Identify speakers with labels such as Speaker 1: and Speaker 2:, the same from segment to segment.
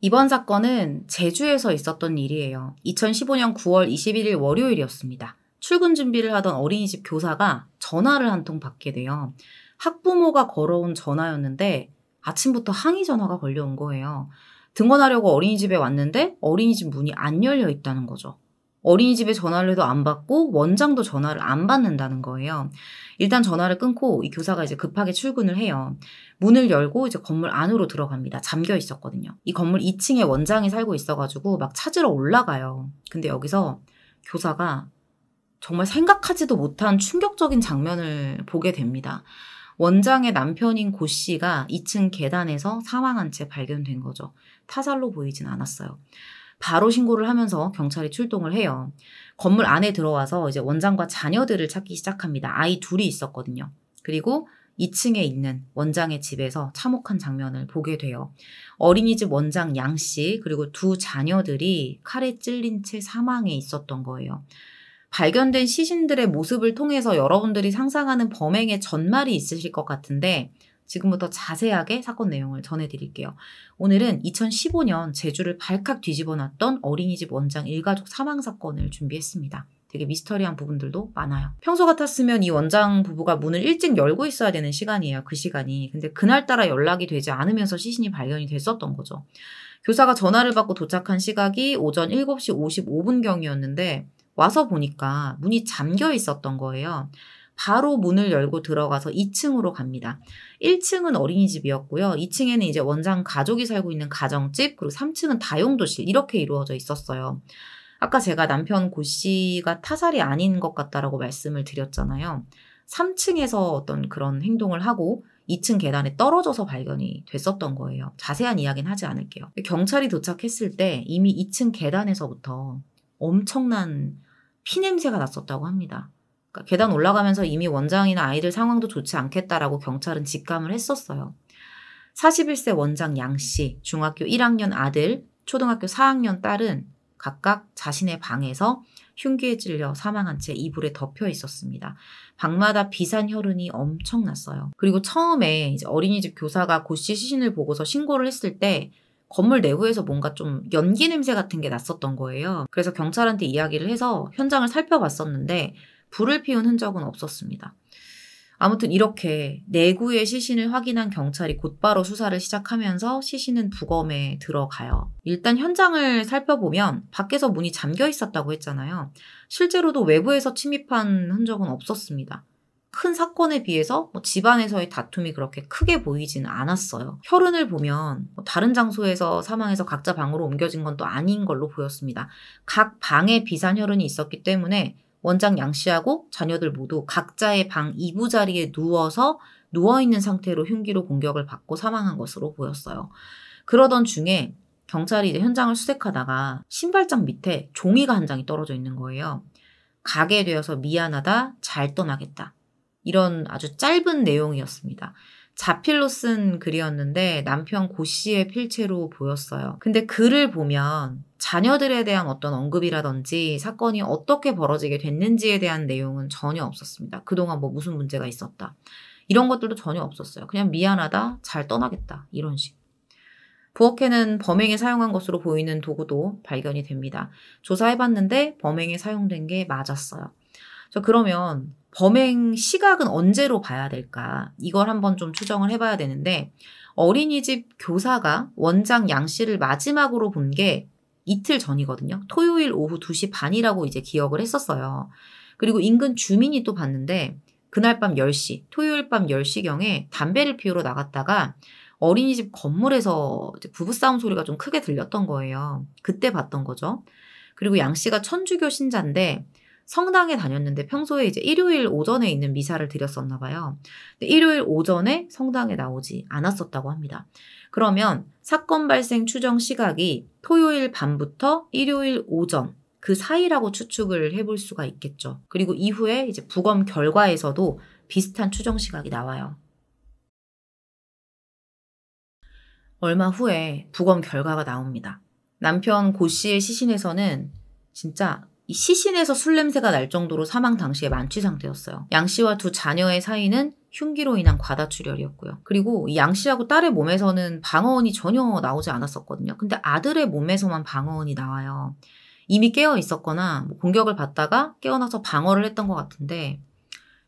Speaker 1: 이번 사건은 제주에서 있었던 일이에요. 2015년 9월 21일 월요일이었습니다. 출근 준비를 하던 어린이집 교사가 전화를 한 통 받게 돼요. 학부모가 걸어온 전화였는데 아침부터 항의 전화가 걸려온 거예요. 등원하려고 어린이집에 왔는데 어린이집 문이 안 열려 있다는 거죠. 어린이집에 전화를 해도 안 받고 원장도 전화를 안 받는다는 거예요. 일단 전화를 끊고 이 교사가 이제 급하게 출근을 해요. 문을 열고 이제 건물 안으로 들어갑니다. 잠겨 있었거든요. 이 건물 2층에 원장이 살고 있어가지고 막 찾으러 올라가요. 근데 여기서 교사가 정말 생각하지도 못한 충격적인 장면을 보게 됩니다. 원장의 남편인 고 씨가 2층 계단에서 사망한 채 발견된 거죠. 타살로 보이진 않았어요. 바로 신고를 하면서 경찰이 출동을 해요. 건물 안에 들어와서 이제 원장과 자녀들을 찾기 시작합니다. 아이 둘이 있었거든요. 그리고 2층에 있는 원장의 집에서 참혹한 장면을 보게 돼요. 어린이집 원장 양 씨, 그리고 두 자녀들이 칼에 찔린 채 사망해 있었던 거예요. 발견된 시신들의 모습을 통해서 여러분들이 상상하는 범행의 전말이 있으실 것 같은데, 지금부터 자세하게 사건 내용을 전해드릴게요. 오늘은 2015년 제주를 발칵 뒤집어 놨던 어린이집 원장 일가족 사망 사건을 준비했습니다. 되게 미스터리한 부분들도 많아요. 평소 같았으면 이 원장 부부가 문을 일찍 열고 있어야 되는 시간이에요. 그 시간이. 근데 그날따라 연락이 되지 않으면서 시신이 발견이 됐었던 거죠. 교사가 전화를 받고 도착한 시각이 오전 7시 55분경이었는데 와서 보니까 문이 잠겨 있었던 거예요. 바로 문을 열고 들어가서 2층으로 갑니다. 1층은 어린이집이었고요. 2층에는 이제 원장 가족이 살고 있는 가정집, 그리고 3층은 다용도실 이렇게 이루어져 있었어요. 아까 제가 남편 고 씨가 타살이 아닌 것 같다라고 말씀을 드렸잖아요. 3층에서 어떤 그런 행동을 하고 2층 계단에 떨어져서 발견이 됐었던 거예요. 자세한 이야기는 하지 않을게요. 경찰이 도착했을 때 이미 2층 계단에서부터 엄청난 피냄새가 났었다고 합니다. 그러니까 계단 올라가면서 이미 원장이나 아이들 상황도 좋지 않겠다라고 경찰은 직감을 했었어요. 41세 원장 양 씨, 중학교 1학년 아들, 초등학교 4학년 딸은 각각 자신의 방에서 흉기에 찔려 사망한 채 이불에 덮여 있었습니다. 방마다 비산 혈흔이 엄청났어요. 그리고 처음에 어린이집 교사가 고씨 시신을 보고서 신고를 했을 때 건물 내부에서 뭔가 좀 연기 냄새 같은 게 났었던 거예요. 그래서 경찰한테 이야기를 해서 현장을 살펴봤었는데 불을 피운 흔적은 없었습니다. 아무튼 이렇게 내구의 시신을 확인한 경찰이 곧바로 수사를 시작하면서 시신은 부검에 들어가요. 일단 현장을 살펴보면 밖에서 문이 잠겨 있었다고 했잖아요. 실제로도 외부에서 침입한 흔적은 없었습니다. 큰 사건에 비해서 뭐 집안에서의 다툼이 그렇게 크게 보이지는 않았어요. 혈흔을 보면 뭐 다른 장소에서 사망해서 각자 방으로 옮겨진 건 또 아닌 걸로 보였습니다. 각 방에 비산 혈흔이 있었기 때문에 원장 양 씨하고 자녀들 모두 각자의 방 2부 자리에 누워서 누워있는 상태로 흉기로 공격을 받고 사망한 것으로 보였어요. 그러던 중에 경찰이 이제 현장을 수색하다가 신발장 밑에 종이가 한 장이 떨어져 있는 거예요. 가게 되어서 미안하다, 잘 떠나겠다. 이런 아주 짧은 내용이었습니다. 자필로 쓴 글이었는데 남편 고 씨의 필체로 보였어요. 근데 글을 보면 자녀들에 대한 어떤 언급이라든지 사건이 어떻게 벌어지게 됐는지에 대한 내용은 전혀 없었습니다. 그동안 뭐 무슨 문제가 있었다. 이런 것들도 전혀 없었어요. 그냥 미안하다, 잘 떠나겠다. 이런 식. 부엌에는 범행에 사용한 것으로 보이는 도구도 발견이 됩니다. 조사해봤는데 범행에 사용된 게 맞았어요. 저 그러면 범행 시각은 언제로 봐야 될까? 이걸 한번 좀 추정을 해봐야 되는데, 어린이집 교사가 원장 양 씨를 마지막으로 본 게 이틀 전이거든요. 토요일 오후 2시 반이라고 이제 기억을 했었어요. 그리고 인근 주민이 또 봤는데, 그날 밤 10시, 토요일 밤 10시경에 담배를 피우러 나갔다가 어린이집 건물에서 부부싸움 소리가 좀 크게 들렸던 거예요. 그때 봤던 거죠. 그리고 양 씨가 천주교 신자인데 성당에 다녔는데 평소에 이제 일요일 오전에 있는 미사를 드렸었나 봐요. 일요일 오전에 성당에 나오지 않았었다고 합니다. 그러면 사건 발생 추정 시각이 토요일 밤부터 일요일 오전 그 사이라고 추측을 해볼 수가 있겠죠. 그리고 이후에 이제 부검 결과에서도 비슷한 추정 시각이 나와요. 얼마 후에 부검 결과가 나옵니다. 남편 고 씨의 시신에서는 진짜 이 시신에서 술 냄새가 날 정도로 사망 당시에 만취 상태였어요. 양 씨와 두 자녀의 사이는 흉기로 인한 과다출혈이었고요. 그리고 이 양 씨하고 딸의 몸에서는 방어원이 전혀 나오지 않았었거든요. 근데 아들의 몸에서만 방어원이 나와요. 이미 깨어 있었거나 뭐 공격을 받다가 깨어나서 방어를 했던 것 같은데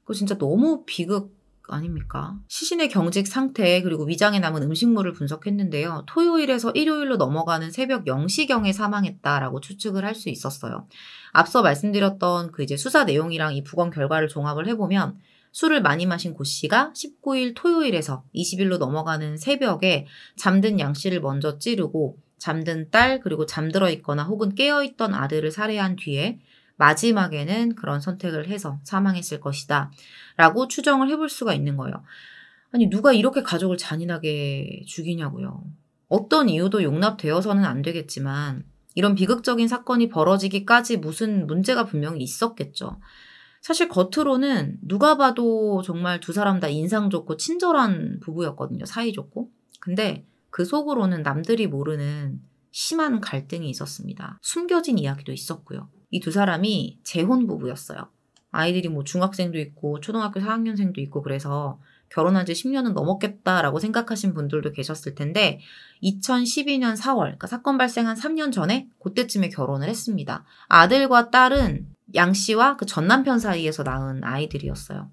Speaker 1: 그거 진짜 너무 비극 아닙니까? 시신의 경직 상태 그리고 위장에 남은 음식물을 분석했는데요. 토요일에서 일요일로 넘어가는 새벽 0시경에 사망했다라고 추측을 할 수 있었어요. 앞서 말씀드렸던 그 이제 수사 내용이랑 이 부검 결과를 종합을 해보면 술을 많이 마신 고 씨가 19일 토요일에서 20일로 넘어가는 새벽에 잠든 양 씨를 먼저 찌르고 잠든 딸 그리고 잠들어 있거나 혹은 깨어 있던 아들을 살해한 뒤에 마지막에는 그런 선택을 해서 사망했을 것이다. 라고 추정을 해볼 수가 있는 거예요. 아니, 누가 이렇게 가족을 잔인하게 죽이냐고요. 어떤 이유도 용납되어서는 안 되겠지만, 이런 비극적인 사건이 벌어지기까지 무슨 문제가 분명히 있었겠죠. 사실 겉으로는 누가 봐도 정말 두 사람 다 인상 좋고 친절한 부부였거든요. 사이좋고. 근데 그 속으로는 남들이 모르는 심한 갈등이 있었습니다. 숨겨진 이야기도 있었고요. 이두 사람이 재혼 부부였어요. 아이들이 뭐 중학생도 있고 초등학교 4학년생도 있고 그래서 결혼한 지 10년은 넘었겠다라고 생각하신 분들도 계셨을 텐데 2012년 4월 그러니까 사건 발생한 3년 전에 그때쯤에 결혼을 했습니다. 아들과 딸은 양 씨와 그 전남편 사이에서 낳은 아이들이었어요.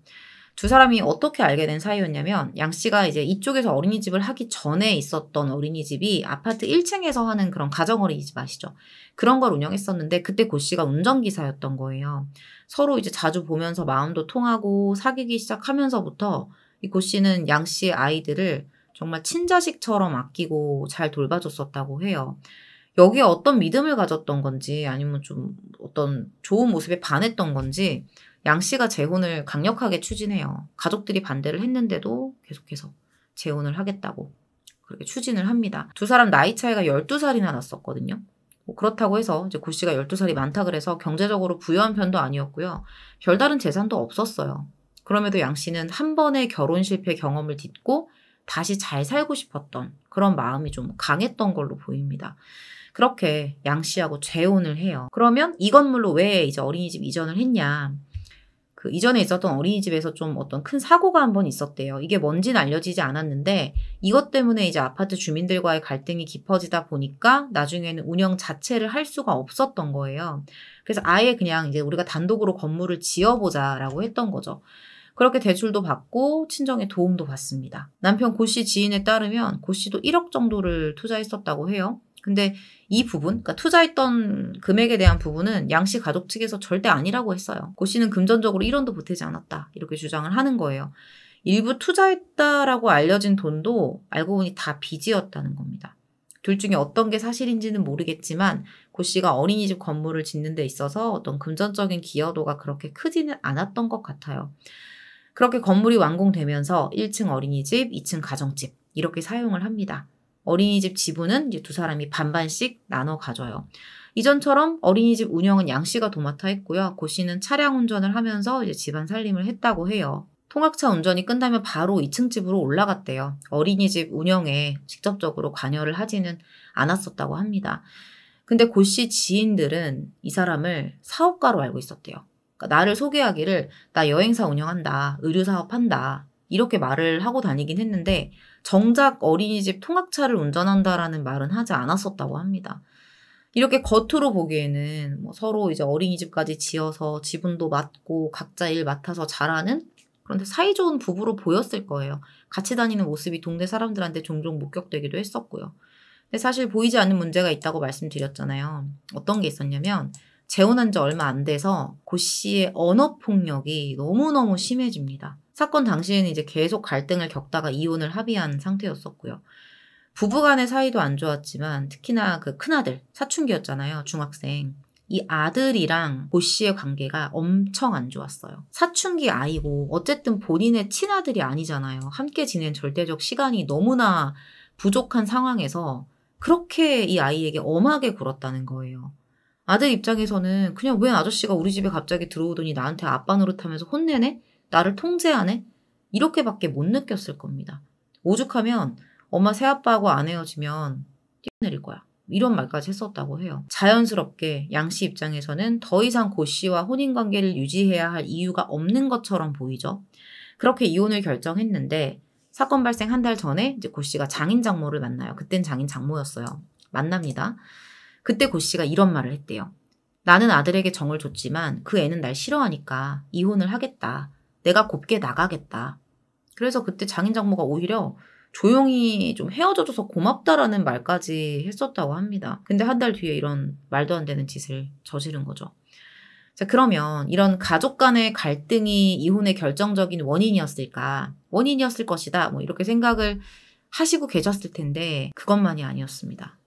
Speaker 1: 두 사람이 어떻게 알게 된 사이였냐면 양 씨가 이제 이쪽에서 어린이집을 하기 전에 있었던 어린이집이 아파트 1층에서 하는 그런 가정 어린이집 아시죠? 그런 걸 운영했었는데 그때 고 씨가 운전기사였던 거예요. 서로 이제 자주 보면서 마음도 통하고 사귀기 시작하면서부터 이 고 씨는 양 씨의 아이들을 정말 친자식처럼 아끼고 잘 돌봐줬었다고 해요. 여기에 어떤 믿음을 가졌던 건지 아니면 좀 어떤 좋은 모습에 반했던 건지 양 씨가 재혼을 강력하게 추진해요. 가족들이 반대를 했는데도 계속해서 재혼을 하겠다고 그렇게 추진을 합니다. 두 사람 나이 차이가 12살이나 났었거든요. 뭐 그렇다고 해서 이제 고 씨가 12살이 많다 그래서 경제적으로 부유한 편도 아니었고요. 별다른 재산도 없었어요. 그럼에도 양 씨는 한 번의 결혼 실패 경험을 딛고 다시 잘 살고 싶었던 그런 마음이 좀 강했던 걸로 보입니다. 그렇게 양 씨하고 재혼을 해요. 그러면 이 건물로 왜 이제 어린이집 이전을 했냐. 그 이전에 있었던 어린이집에서 좀 어떤 큰 사고가 한 번 있었대요. 이게 뭔지는 알려지지 않았는데 이것 때문에 이제 아파트 주민들과의 갈등이 깊어지다 보니까 나중에는 운영 자체를 할 수가 없었던 거예요. 그래서 아예 그냥 이제 우리가 단독으로 건물을 지어보자라고 했던 거죠. 그렇게 대출도 받고 친정의 도움도 받습니다. 남편 고씨 지인에 따르면 고씨도 1억 정도를 투자했었다고 해요. 근데 이 부분, 그러니까 투자했던 금액에 대한 부분은 양씨 가족 측에서 절대 아니라고 했어요. 고 씨는 금전적으로 1원도 보태지 않았다. 이렇게 주장을 하는 거예요. 일부 투자했다라고 알려진 돈도 알고 보니 다 빚이었다는 겁니다. 둘 중에 어떤 게 사실인지는 모르겠지만 고 씨가 어린이집 건물을 짓는 데 있어서 어떤 금전적인 기여도가 그렇게 크지는 않았던 것 같아요. 그렇게 건물이 완공되면서 1층 어린이집, 2층 가정집 이렇게 사용을 합니다. 어린이집 지분은 이제 두 사람이 반반씩 나눠 가져요. 이전처럼 어린이집 운영은 양 씨가 도맡아 했고요. 고 씨는 차량 운전을 하면서 이제 집안 살림을 했다고 해요. 통학차 운전이 끝나면 바로 2층 집으로 올라갔대요. 어린이집 운영에 직접적으로 관여를 하지는 않았었다고 합니다. 근데 고씨 지인들은 이 사람을 사업가로 알고 있었대요. 그러니까 나를 소개하기를 나 여행사 운영한다, 의류 사업한다 이렇게 말을 하고 다니긴 했는데 정작 어린이집 통학차를 운전한다라는 말은 하지 않았었다고 합니다. 이렇게 겉으로 보기에는 뭐 서로 이제 어린이집까지 지어서 지분도 맡고 각자 일 맡아서 잘하는 그런데 사이좋은 부부로 보였을 거예요. 같이 다니는 모습이 동네 사람들한테 종종 목격되기도 했었고요. 근데 사실 보이지 않는 문제가 있다고 말씀드렸잖아요. 어떤 게 있었냐면 재혼한 지 얼마 안 돼서 고 씨의 언어 폭력이 너무너무 심해집니다. 사건 당시에는 이제 계속 갈등을 겪다가 이혼을 합의한 상태였었고요. 부부간의 사이도 안 좋았지만 특히나 그 큰아들 사춘기였잖아요 중학생 이 아들이랑 고 씨의 관계가 엄청 안 좋았어요. 사춘기 아이고 어쨌든 본인의 친아들이 아니잖아요. 함께 지낸 절대적 시간이 너무나 부족한 상황에서 그렇게 이 아이에게 엄하게 굴었다는 거예요. 아들 입장에서는 그냥 왜 아저씨가 우리 집에 갑자기 들어오더니 나한테 아빠 노릇하면서 혼내네? 나를 통제하네? 이렇게밖에 못 느꼈을 겁니다. 오죽하면 엄마 새아빠하고 안 헤어지면 뛰어내릴 거야. 이런 말까지 했었다고 해요. 자연스럽게 양 씨 입장에서는 더 이상 고 씨와 혼인 관계를 유지해야 할 이유가 없는 것처럼 보이죠. 그렇게 이혼을 결정했는데 사건 발생 한 달 전에 이제 고 씨가 장인 장모를 만나요. 그땐 장인 장모였어요. 만납니다. 그때 고 씨가 이런 말을 했대요. 나는 아들에게 정을 줬지만 그 애는 날 싫어하니까 이혼을 하겠다. 내가 곱게 나가겠다. 그래서 그때 장인장모가 오히려 조용히 좀 헤어져줘서 고맙다라는 말까지 했었다고 합니다. 근데 한 달 뒤에 이런 말도 안 되는 짓을 저지른 거죠. 자, 그러면 이런 가족 간의 갈등이 이혼의 결정적인 원인이었을까? 원인이었을 것이다. 뭐 이렇게 생각을 하시고 계셨을 텐데 그것만이 아니었습니다.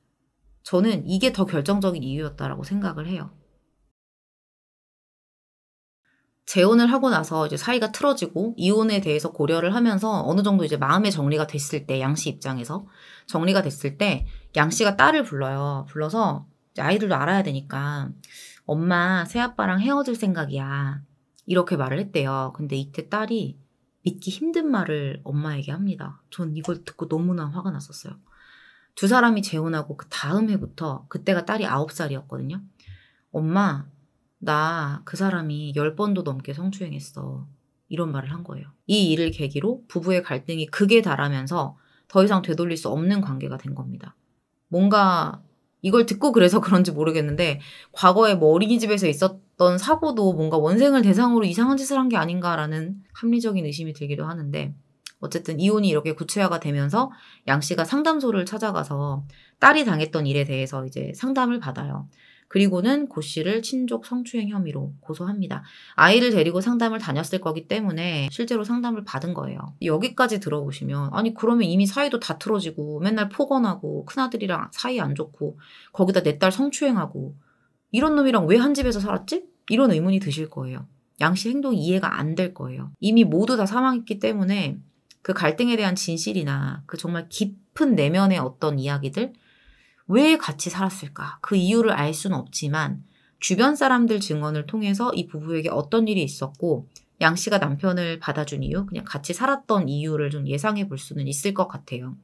Speaker 1: 저는 이게 더 결정적인 이유였다라고 생각을 해요. 재혼을 하고 나서 이제 사이가 틀어지고 이혼에 대해서 고려를 하면서 어느 정도 이제 마음의 정리가 됐을 때 양씨 입장에서 정리가 됐을 때 양씨가 딸을 불러요. 불러서 아이들도 알아야 되니까 엄마 새아빠랑 헤어질 생각이야. 이렇게 말을 했대요. 근데 이때 딸이 믿기 힘든 말을 엄마에게 합니다. 전 이걸 듣고 너무나 화가 났었어요. 두 사람이 재혼하고 그 다음 해부터 그때가 딸이 9살이었거든요. 엄마, 나그 사람이 열번도 넘게 성추행했어. 이런 말을 한 거예요. 이 일을 계기로 부부의 갈등이 극에 달하면서 더 이상 되돌릴 수 없는 관계가 된 겁니다. 뭔가 이걸 듣고 그래서 그런지 모르겠는데 과거에 뭐 어린이집에서 있었던 사고도 뭔가 원생을 대상으로 이상한 짓을 한 게 아닌가라는 합리적인 의심이 들기도 하는데 어쨌든 이혼이 이렇게 구체화가 되면서 양 씨가 상담소를 찾아가서 딸이 당했던 일에 대해서 이제 상담을 받아요. 그리고는 고 씨를 친족 성추행 혐의로 고소합니다. 아이를 데리고 상담을 다녔을 거기 때문에 실제로 상담을 받은 거예요. 여기까지 들어보시면 아니 그러면 이미 사이도 다 틀어지고 맨날 폭언하고 큰아들이랑 사이 안 좋고 거기다 내 딸 성추행하고 이런 놈이랑 왜 한 집에서 살았지? 이런 의문이 드실 거예요. 양씨 행동 이해가 안 될 거예요. 이미 모두 다 사망했기 때문에 그 갈등에 대한 진실이나 그 정말 깊은 내면의 어떤 이야기들 왜 같이 살았을까? 그 이유를 알 수는 없지만 주변 사람들 증언을 통해서 이 부부에게 어떤 일이 있었고 양 씨가 남편을 받아준 이유, 그냥 같이 살았던 이유를 좀 예상해 볼 수는 있을 것 같아요.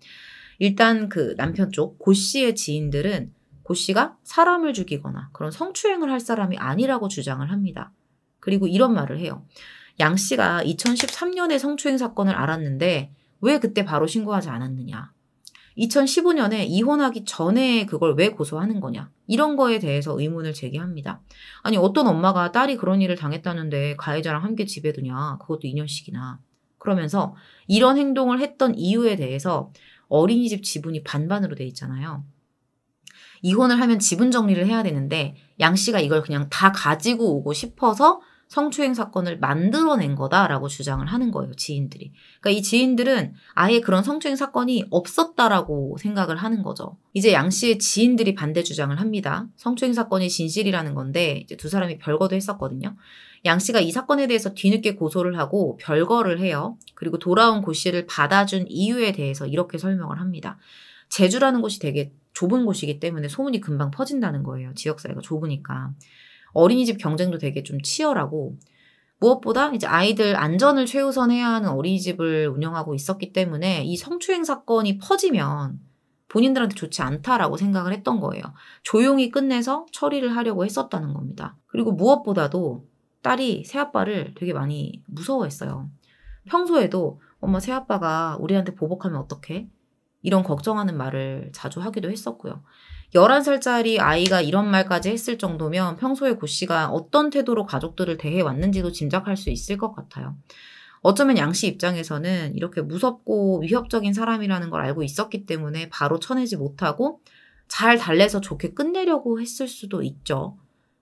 Speaker 1: 일단 그 남편 쪽, 고 씨의 지인들은 고 씨가 사람을 죽이거나 그런 성추행을 할 사람이 아니라고 주장을 합니다. 그리고 이런 말을 해요. 양 씨가 2013년에 성추행 사건을 알았는데 왜 그때 바로 신고하지 않았느냐. 2015년에 이혼하기 전에 그걸 왜 고소하는 거냐. 이런 거에 대해서 의문을 제기합니다. 아니, 어떤 엄마가 딸이 그런 일을 당했다는데 가해자랑 함께 집에 두냐. 그것도 2년씩이나. 그러면서 이런 행동을 했던 이유에 대해서 어린이집 지분이 반반으로 돼 있잖아요. 이혼을 하면 지분 정리를 해야 되는데 양 씨가 이걸 그냥 다 가지고 오고 싶어서 성추행 사건을 만들어낸 거다라고 주장을 하는 거예요, 지인들이. 그러니까 이 지인들은 아예 그런 성추행 사건이 없었다라고 생각을 하는 거죠. 이제 양 씨의 지인들이 반대 주장을 합니다. 성추행 사건이 진실이라는 건데 이제 두 사람이 별거도 했었거든요. 양 씨가 이 사건에 대해서 뒤늦게 고소를 하고 별거를 해요. 그리고 돌아온 고 씨를 받아준 이유에 대해서 이렇게 설명을 합니다. 제주라는 곳이 되게 좁은 곳이기 때문에 소문이 금방 퍼진다는 거예요. 지역 사회가 좁으니까. 어린이집 경쟁도 되게 좀 치열하고 무엇보다 이제 아이들 안전을 최우선해야 하는 어린이집을 운영하고 있었기 때문에 이 성추행 사건이 퍼지면 본인들한테 좋지 않다라고 생각을 했던 거예요. 조용히 끝내서 처리를 하려고 했었다는 겁니다. 그리고 무엇보다도 딸이 새아빠를 되게 많이 무서워했어요. 평소에도 엄마 새아빠가 우리한테 보복하면 어떡해? 이런 걱정하는 말을 자주 하기도 했었고요. 열한 살짜리 아이가 이런 말까지 했을 정도면 평소에 고 씨가 어떤 태도로 가족들을 대해 왔는지도 짐작할 수 있을 것 같아요. 어쩌면 양 씨 입장에서는 이렇게 무섭고 위협적인 사람이라는 걸 알고 있었기 때문에 바로 쳐내지 못하고 잘 달래서 좋게 끝내려고 했을 수도 있죠.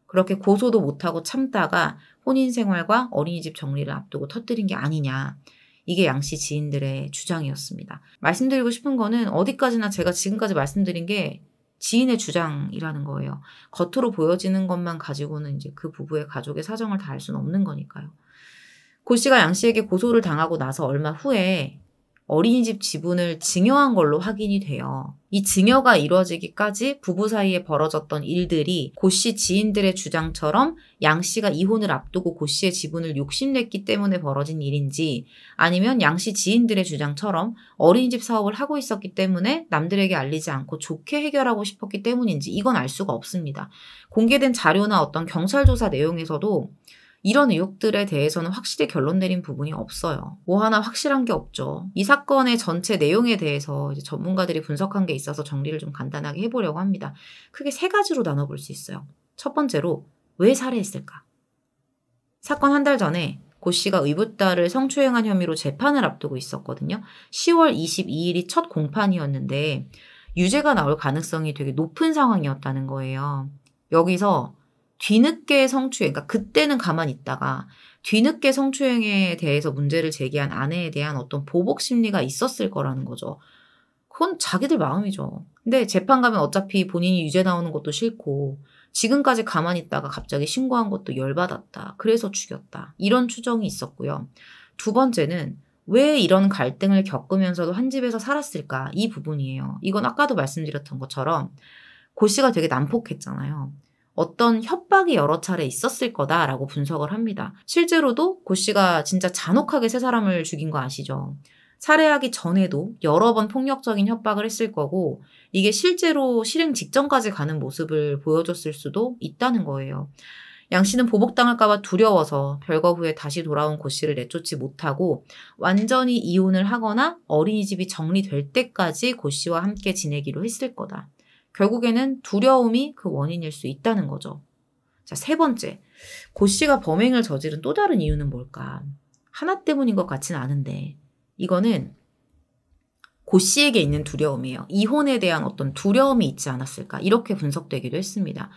Speaker 1: 그렇게 고소도 못하고 참다가 혼인 생활과 어린이집 정리를 앞두고 터뜨린 게 아니냐. 이게 양 씨 지인들의 주장이었습니다. 말씀드리고 싶은 거는 어디까지나 제가 지금까지 말씀드린 게 지인의 주장이라는 거예요. 겉으로 보여지는 것만 가지고는 이제 그 부부의 가족의 사정을 다 알 수는 없는 거니까요. 고 씨가 양 씨에게 고소를 당하고 나서 얼마 후에 어린이집 지분을 증여한 걸로 확인이 돼요. 이 증여가 이루어지기까지 부부 사이에 벌어졌던 일들이 고씨 지인들의 주장처럼 양 씨가 이혼을 앞두고 고 씨의 지분을 욕심냈기 때문에 벌어진 일인지 아니면 양씨 지인들의 주장처럼 어린이집 사업을 하고 있었기 때문에 남들에게 알리지 않고 좋게 해결하고 싶었기 때문인지 이건 알 수가 없습니다. 공개된 자료나 어떤 경찰 조사 내용에서도 이런 의혹들에 대해서는 확실히 결론 내린 부분이 없어요. 뭐 하나 확실한 게 없죠. 이 사건의 전체 내용에 대해서 전문가들이 분석한 게 있어서 정리를 좀 간단하게 해보려고 합니다. 크게 세 가지로 나눠볼 수 있어요. 첫 번째로 왜 살해했을까? 사건 한 달 전에 고 씨가 의붓딸을 성추행한 혐의로 재판을 앞두고 있었거든요. 10월 22일이 첫 공판이었는데 유죄가 나올 가능성이 되게 높은 상황이었다는 거예요. 여기서 뒤늦게 성추행, 그니까 그때는 가만히 있다가 뒤늦게 성추행에 대해서 문제를 제기한 아내에 대한 어떤 보복 심리가 있었을 거라는 거죠. 그건 자기들 마음이죠. 근데 재판 가면 어차피 본인이 유죄 나오는 것도 싫고 지금까지 가만히 있다가 갑자기 신고한 것도 열받았다. 그래서 죽였다. 이런 추정이 있었고요. 두 번째는 왜 이런 갈등을 겪으면서도 한 집에서 살았을까? 이 부분이에요. 이건 아까도 말씀드렸던 것처럼 고 씨가 되게 난폭했잖아요. 어떤 협박이 여러 차례 있었을 거다라고 분석을 합니다. 실제로도 고 씨가 진짜 잔혹하게 세 사람을 죽인 거 아시죠? 살해하기 전에도 여러 번 폭력적인 협박을 했을 거고 이게 실제로 실행 직전까지 가는 모습을 보여줬을 수도 있다는 거예요. 양 씨는 보복당할까봐 두려워서 별거 후에 다시 돌아온 고 씨를 내쫓지 못하고 완전히 이혼을 하거나 어린이집이 정리될 때까지 고 씨와 함께 지내기로 했을 거다. 결국에는 두려움이 그 원인일 수 있다는 거죠. 자, 세 번째. 고 씨가 범행을 저지른 또 다른 이유는 뭘까? 하나 때문인 것 같진 않은데, 이거는 고 씨에게 있는 두려움이에요. 이혼에 대한 어떤 두려움이 있지 않았을까? 이렇게 분석되기도 했습니다.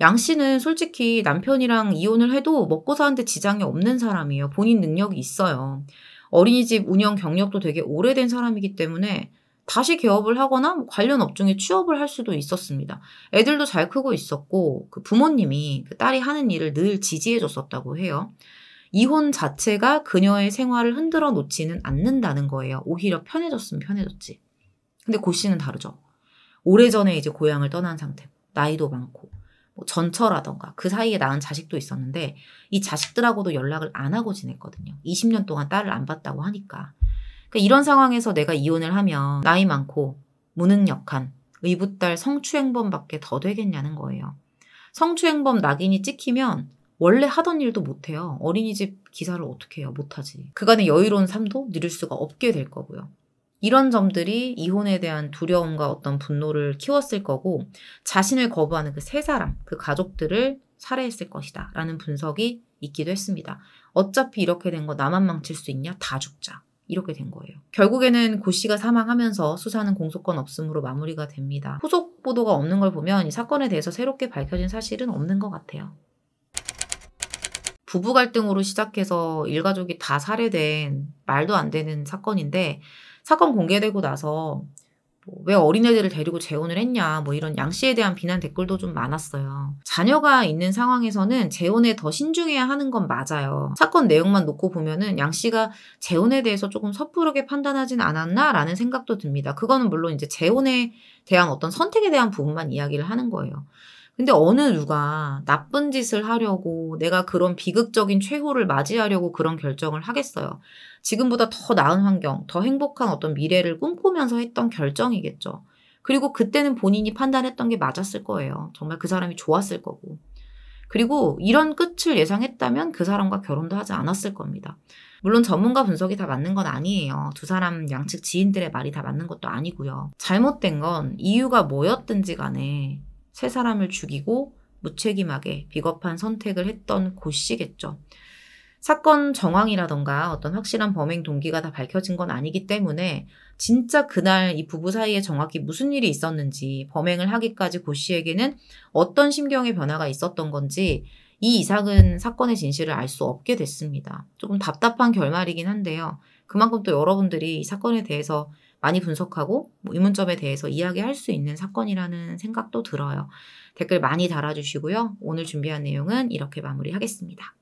Speaker 1: 양 씨는 솔직히 남편이랑 이혼을 해도 먹고 사는데 지장이 없는 사람이에요. 본인 능력이 있어요. 어린이집 운영 경력도 되게 오래된 사람이기 때문에 다시 개업을 하거나 뭐 관련 업종에 취업을 할 수도 있었습니다. 애들도 잘 크고 있었고 그 부모님이 그 딸이 하는 일을 늘 지지해 줬었다고 해요. 이혼 자체가 그녀의 생활을 흔들어 놓지는 않는다는 거예요. 오히려 편해졌으면 편해졌지. 근데 고 씨는 다르죠. 오래전에 이제 고향을 떠난 상태고 나이도 많고 뭐 전처라던가 그 사이에 낳은 자식도 있었는데 이 자식들하고도 연락을 안 하고 지냈거든요. 20년 동안 딸을 안 봤다고 하니까 그러니까 이런 상황에서 내가 이혼을 하면 나이 많고 무능력한 의붓딸 성추행범밖에 더 되겠냐는 거예요. 성추행범 낙인이 찍히면 원래 하던 일도 못해요. 어린이집 기사를 어떻게 해요? 못하지. 그간의 여유로운 삶도 누릴 수가 없게 될 거고요. 이런 점들이 이혼에 대한 두려움과 어떤 분노를 키웠을 거고 자신을 거부하는 그 세 사람, 그 가족들을 살해했을 것이다. 라는 분석이 있기도 했습니다. 어차피 이렇게 된 거 나만 망칠 수 있냐? 다 죽자. 이렇게 된 거예요. 결국에는 고 씨가 사망하면서 수사는 공소권 없음으로 마무리가 됩니다. 후속 보도가 없는 걸 보면 이 사건에 대해서 새롭게 밝혀진 사실은 없는 것 같아요. 부부 갈등으로 시작해서 일가족이 다 살해된 말도 안 되는 사건인데 사건 공개되고 나서 뭐 왜 어린애들을 데리고 재혼을 했냐 뭐 이런 양 씨에 대한 비난 댓글도 좀 많았어요. 자녀가 있는 상황에서는 재혼에 더 신중해야 하는 건 맞아요. 사건 내용만 놓고 보면은 양 씨가 재혼에 대해서 조금 섣부르게 판단하진 않았나라는 생각도 듭니다. 그거는 물론 이제 재혼에 대한 어떤 선택에 대한 부분만 이야기를 하는 거예요. 근데 어느 누가 나쁜 짓을 하려고 내가 그런 비극적인 최후를 맞이하려고 그런 결정을 하겠어요. 지금보다 더 나은 환경, 더 행복한 어떤 미래를 꿈꾸면서 했던 결정이겠죠. 그리고 그때는 본인이 판단했던 게 맞았을 거예요. 정말 그 사람이 좋았을 거고. 그리고 이런 끝을 예상했다면 그 사람과 결혼도 하지 않았을 겁니다. 물론 전문가 분석이 다 맞는 건 아니에요. 두 사람 양측 지인들의 말이 다 맞는 것도 아니고요. 잘못된 건 이유가 뭐였든지 간에 세 사람을 죽이고 무책임하게 비겁한 선택을 했던 고 씨겠죠. 사건 정황이라던가 어떤 확실한 범행 동기가 다 밝혀진 건 아니기 때문에 진짜 그날 이 부부 사이에 정확히 무슨 일이 있었는지 범행을 하기까지 고 씨에게는 어떤 심경의 변화가 있었던 건지 이 이상은 사건의 진실을 알 수 없게 됐습니다. 조금 답답한 결말이긴 한데요. 그만큼 또 여러분들이 이 사건에 대해서 많이 분석하고 뭐 의문점에 대해서 이야기할 수 있는 사건이라는 생각도 들어요. 댓글 많이 달아주시고요. 오늘 준비한 내용은 이렇게 마무리하겠습니다.